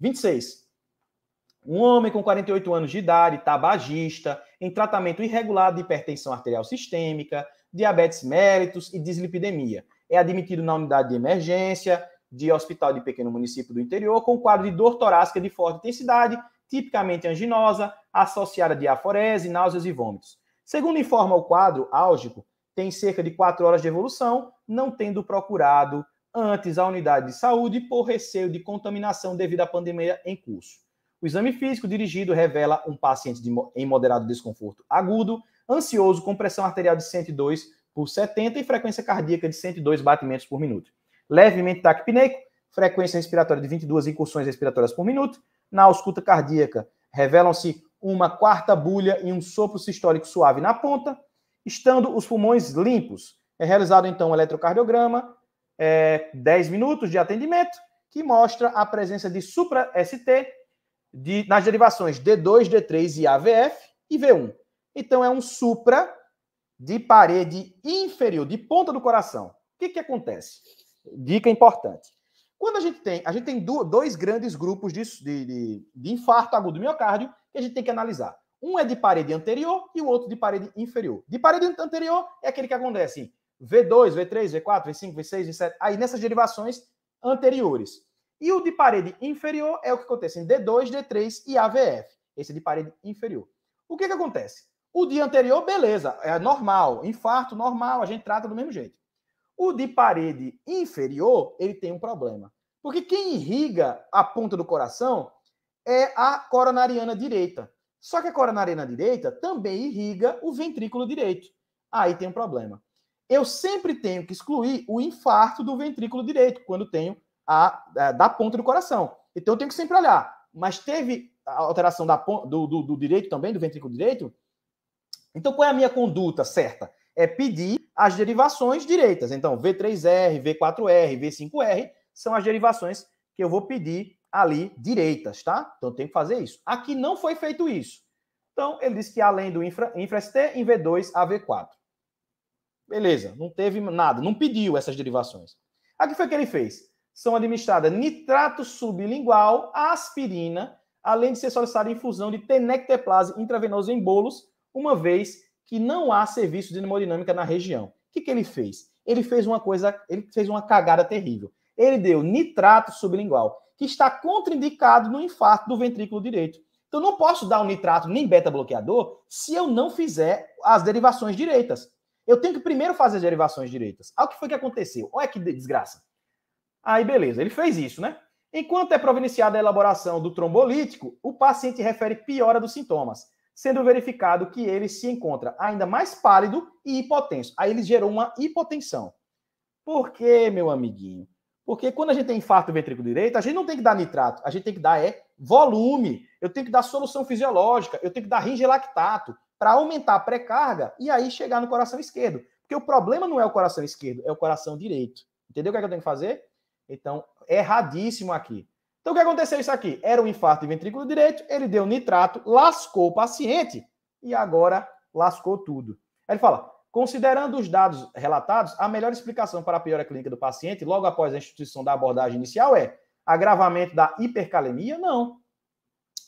26. Um homem com 48 anos de idade, tabagista, em tratamento irregular de hipertensão arterial sistêmica, diabetes mellitus e dislipidemia. É admitido na unidade de emergência de hospital de pequeno município do interior com quadro de dor torácica de forte intensidade, tipicamente anginosa, associada a aforese, náuseas e vômitos. Segundo informa o quadro álgico, tem cerca de 4 horas de evolução, não tendo procurado antes à unidade de saúde por receio de contaminação devido à pandemia em curso. O exame físico dirigido revela um paciente de, em moderado desconforto agudo, ansioso, com pressão arterial de 102 por 70 e frequência cardíaca de 102 batimentos por minuto. Levemente taquipneico, frequência respiratória de 22 incursões respiratórias por minuto. Na ausculta cardíaca, revelam-se uma quarta bulha e um sopro sistólico suave na ponta. Estando os pulmões limpos, é realizado então um eletrocardiograma é, 10 minutos de atendimento, que mostra a presença de supra-ST de, nas derivações D2, D3 e AVF e V1. Então, é um supra de parede inferior, de ponta do coração. O que, que acontece? Dica importante. Quando a gente tem, a gente tem dois grandes grupos de, de, de infarto agudo do miocárdio que a gente tem que analisar. Um é de parede anterior e o outro de parede inferior. De parede anterior é aquele que acontece V2, V3, V4, V5, V6, V7, aí nessas derivações anteriores. E o de parede inferior é o que acontece em D2, D3 e AVF. Esse de parede inferior. O que, que acontece? O dia anterior, beleza, é normal, infarto normal, a gente trata do mesmo jeito. O de parede inferior, ele tem um problema. Porque quem irriga a ponta do coração é a coronariana direita. Só que a coronariana direita também irriga o ventrículo direito. Aí tem um problema eu sempre tenho que excluir o infarto do ventrículo direito, quando tenho a, a da ponta do coração. Então eu tenho que sempre olhar. Mas teve a alteração da, do, do, do direito também, do ventrículo direito? Então qual é a minha conduta certa? É pedir as derivações direitas. Então, V3R, V4R, V5R são as derivações que eu vou pedir ali direitas, tá? Então, tenho que fazer isso. Aqui não foi feito isso. Então, ele diz que além do infra, infra em V2 a V4. Beleza, não teve nada, não pediu essas derivações. o que foi que ele fez? São administrada nitrato sublingual, aspirina, além de ser solicitada infusão de tenecteplase intravenoso em bolos, uma vez que não há serviço de hemodinâmica na região. O que, que ele fez? Ele fez uma coisa, ele fez uma cagada terrível. Ele deu nitrato sublingual, que está contraindicado no infarto do ventrículo direito. Então, não posso dar o um nitrato nem beta-bloqueador se eu não fizer as derivações direitas. Eu tenho que primeiro fazer as derivações direitas. Olha o que foi que aconteceu. Olha que desgraça. Aí, beleza, ele fez isso, né? Enquanto é providenciada a elaboração do trombolítico, o paciente refere piora dos sintomas, sendo verificado que ele se encontra ainda mais pálido e hipotenso. Aí ele gerou uma hipotensão. Por quê, meu amiguinho? Porque quando a gente tem infarto ventrículo direito, a gente não tem que dar nitrato, a gente tem que dar é volume, eu tenho que dar solução fisiológica, eu tenho que dar lactato para aumentar a pré-carga e aí chegar no coração esquerdo. Porque o problema não é o coração esquerdo, é o coração direito. Entendeu o que, é que eu tenho que fazer? Então, erradíssimo aqui. Então, o que aconteceu isso aqui? Era um infarto de ventrículo direito, ele deu nitrato, lascou o paciente e agora lascou tudo. Aí ele fala, Considerando os dados relatados, a melhor explicação para a piora clínica do paciente, logo após a instituição da abordagem inicial, é agravamento da hipercalemia? Não.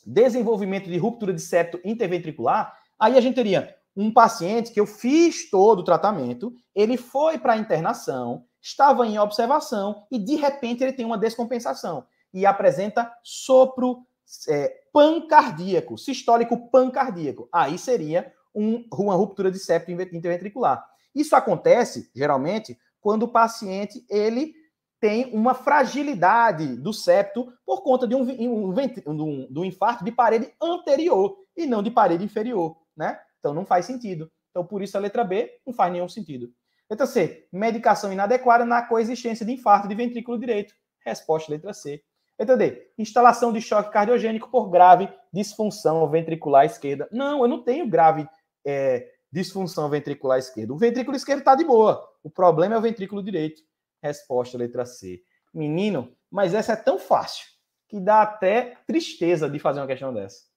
Desenvolvimento de ruptura de septo interventricular? Aí a gente teria um paciente que eu fiz todo o tratamento, ele foi para a internação, estava em observação e de repente ele tem uma descompensação e apresenta sopro é, pancardíaco, sistólico pancardíaco. Aí seria um, uma ruptura de septo interventricular. Isso acontece geralmente quando o paciente ele tem uma fragilidade do septo por conta de um, um, um, um infarto de parede anterior e não de parede inferior né? Então não faz sentido. Então por isso a letra B não faz nenhum sentido. Letra C, medicação inadequada na coexistência de infarto de ventrículo direito. Resposta letra C. Letra D, instalação de choque cardiogênico por grave disfunção ventricular esquerda. Não, eu não tenho grave é, disfunção ventricular esquerda. O ventrículo esquerdo está de boa. O problema é o ventrículo direito. Resposta letra C. Menino, mas essa é tão fácil que dá até tristeza de fazer uma questão dessa.